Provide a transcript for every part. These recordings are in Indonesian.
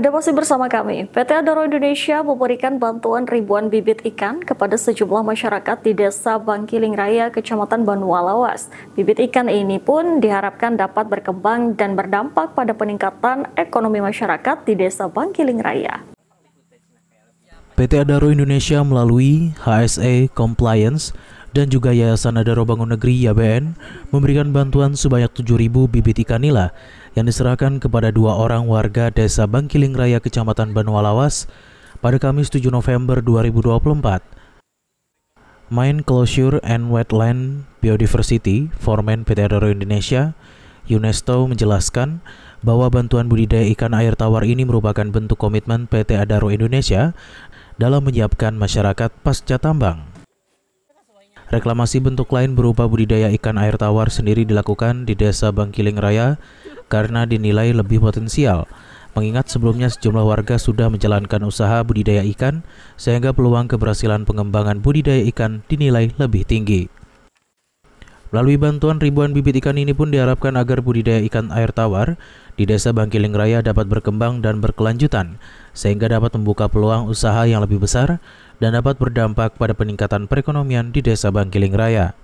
Anda masih bersama kami. PT Adaro Indonesia memberikan bantuan ribuan bibit ikan kepada sejumlah masyarakat di Desa Bangkiling Raya, Kecamatan Banua Lawas. Bibit ikan ini pun diharapkan dapat berkembang dan berdampak pada peningkatan ekonomi masyarakat di Desa Bangkiling Raya. PT Adaro Indonesia melalui HSE Compliance dan juga Yayasan Adaro Bangun Negeri YBN ya, memberikan bantuan sebanyak 7.000 bibit ikan nila yang diserahkan kepada dua orang warga Desa Bangkiling Raya Kecamatan Banua Lawas pada Kamis 7 November 2024. Main Closure and Wetland Biodiversity Foreman PT Adaro Indonesia UNESCO menjelaskan bahwa bantuan budidaya ikan air tawar ini merupakan bentuk komitmen PT Adaro Indonesia dalam menyiapkan masyarakat pasca tambang. Reklamasi bentuk lain berupa budidaya ikan air tawar sendiri dilakukan di Desa Bangkiling Raya karena dinilai lebih potensial. Mengingat sebelumnya sejumlah warga sudah menjalankan usaha budidaya ikan, sehingga peluang keberhasilan pengembangan budidaya ikan dinilai lebih tinggi. Melalui bantuan ribuan bibit ikan ini pun diharapkan agar budidaya ikan air tawar di Desa Bangkiling Raya dapat berkembang dan berkelanjutan, sehingga dapat membuka peluang usaha yang lebih besar dan dapat berdampak pada peningkatan perekonomian di Desa Bangkiling Raya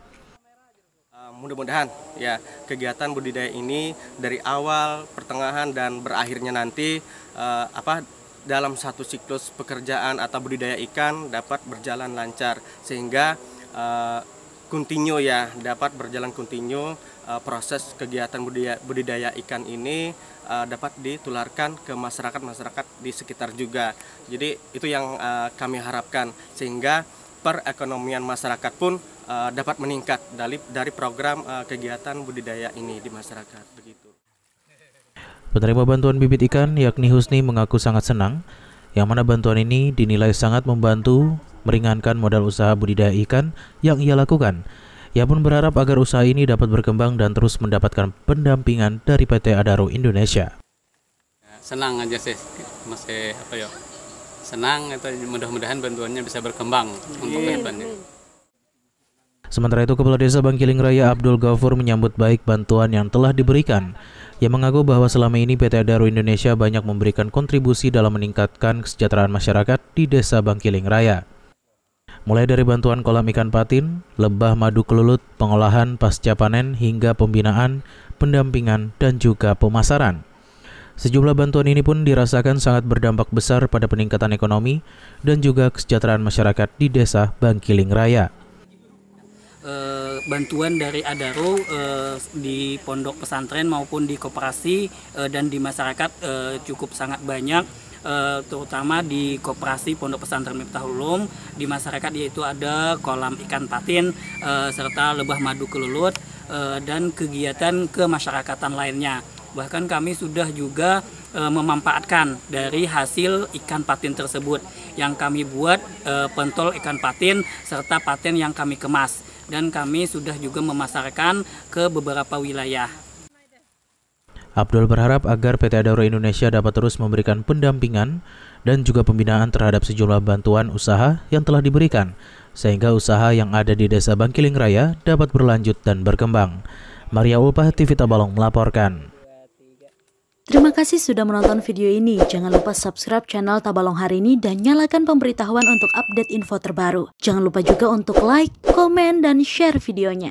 ah, mudah-mudahan ya kegiatan budidaya ini dari awal, pertengahan dan berakhirnya nanti eh, apa dalam satu siklus pekerjaan atau budidaya ikan dapat berjalan lancar sehingga eh, Kontinu ya dapat berjalan kontinu uh, eh, proses kegiatan budidaya, budidaya ikan ini uh, dapat ditularkan ke masyarakat-masyarakat di sekitar juga. Jadi itu yang uh, kami harapkan sehingga perekonomian masyarakat pun uh, dapat meningkat dari dari program uh, kegiatan budidaya ini di masyarakat begitu. Penerima bantuan bibit ikan yakni Husni mengaku sangat senang yang mana bantuan ini dinilai sangat membantu meringankan modal usaha budidaya ikan yang ia lakukan. Ia pun berharap agar usaha ini dapat berkembang dan terus mendapatkan pendampingan dari PT Adaro Indonesia. Senang aja sih, masih apa ya, senang atau mudah-mudahan bantuannya bisa berkembang untuk kedepannya. Sementara itu, Kepala Desa Bangkiling Raya Abdul Ghafur menyambut baik bantuan yang telah diberikan. Ia mengaku bahwa selama ini PT Adaro Indonesia banyak memberikan kontribusi dalam meningkatkan kesejahteraan masyarakat di Desa Bangkiling Raya. Mulai dari bantuan kolam ikan patin, lebah madu kelulut, pengolahan pasca panen hingga pembinaan, pendampingan, dan juga pemasaran. Sejumlah bantuan ini pun dirasakan sangat berdampak besar pada peningkatan ekonomi dan juga kesejahteraan masyarakat di desa Bangkiling Raya. E, bantuan dari Adaro e, di pondok pesantren maupun di koperasi e, dan di masyarakat cukup sangat banyak Eh, terutama di koperasi Pondok Pesantren Miftahul Ulum di masyarakat yaitu ada kolam ikan patin eh, serta lebah madu kelulut eh, dan kegiatan kemasyarakatan lainnya. Bahkan kami sudah juga memanfaatkan dari hasil ikan patin tersebut yang kami buat pentol ikan patin serta patin yang kami kemas dan kami sudah juga memasarkan ke beberapa wilayah. Abdul berharap agar PT Adaro Indonesia dapat terus memberikan pendampingan dan juga pembinaan terhadap sejumlah bantuan usaha yang telah diberikan, sehingga usaha yang ada di Desa Bangkiling Raya dapat berlanjut dan berkembang. Maria Ulpah, TV Tabalong melaporkan. Terima kasih sudah menonton video ini. Jangan lupa subscribe channel Tabalong hari ini dan nyalakan pemberitahuan untuk update info terbaru. Jangan lupa juga untuk like, komen, dan share videonya.